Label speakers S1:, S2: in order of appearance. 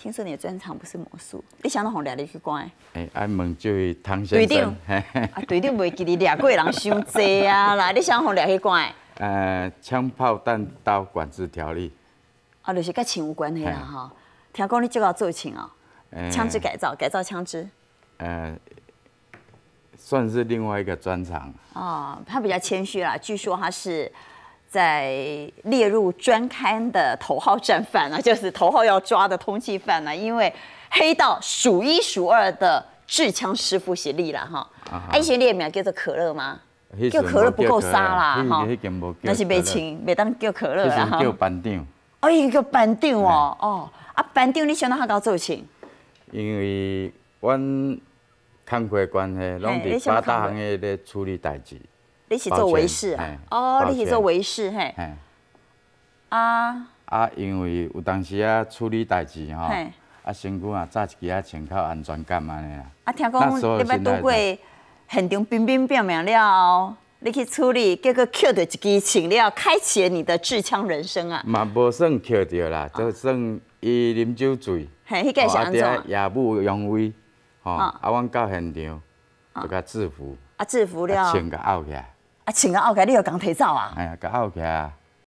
S1: 听说你的专长不是魔术，你想到红聊你去关？
S2: 哎？哎，俺问就是唐先生。长，
S1: 队长的，袂记哩，俩个人伤济啊，啦，你想红行去关？哎？
S2: 呃，枪炮弹刀管制条例。
S1: 啊，就是跟枪有关系啊哈。听讲你即个做枪哦？枪支改造，改造枪支。
S2: 呃，算是另外一个专长。
S1: 哦，他比较谦虚啦。据说他是。在列入专刊的头号战犯啊，就是头号要抓的通缉犯啊，因为黑道数一数二的制枪师傅学历了哈。哎，先列名叫做可乐吗？叫可乐不够杀啦哈。
S2: 但是没请
S1: 没当叫可乐啦哈。叫班长。哎，叫班长哦哦啊，班长，你想到他搞做情？
S2: 因为阮工过关系，拢是八大行业咧处理代志。
S1: 你是做维士啊！哦，你是做维事嘿！啊
S2: 啊，因为有当时啊处理代志哈，啊辛苦啊，扎一支啊穿靠安全感安尼啊。
S1: 啊，听讲你捌拄过现场兵兵变名了，你去处理，结果扣到一支枪了，开启了你的持枪人生啊！
S2: 嘛，无算扣到啦，就算伊啉酒醉，
S1: 嘿，迄个是安总
S2: 也不勇为，吼，啊，阮到现场就甲制服，
S1: 啊，制服了，穿甲拗起。来。啊，穿个袄仔，你要扛腿走啊？
S2: 哎呀，扛啊。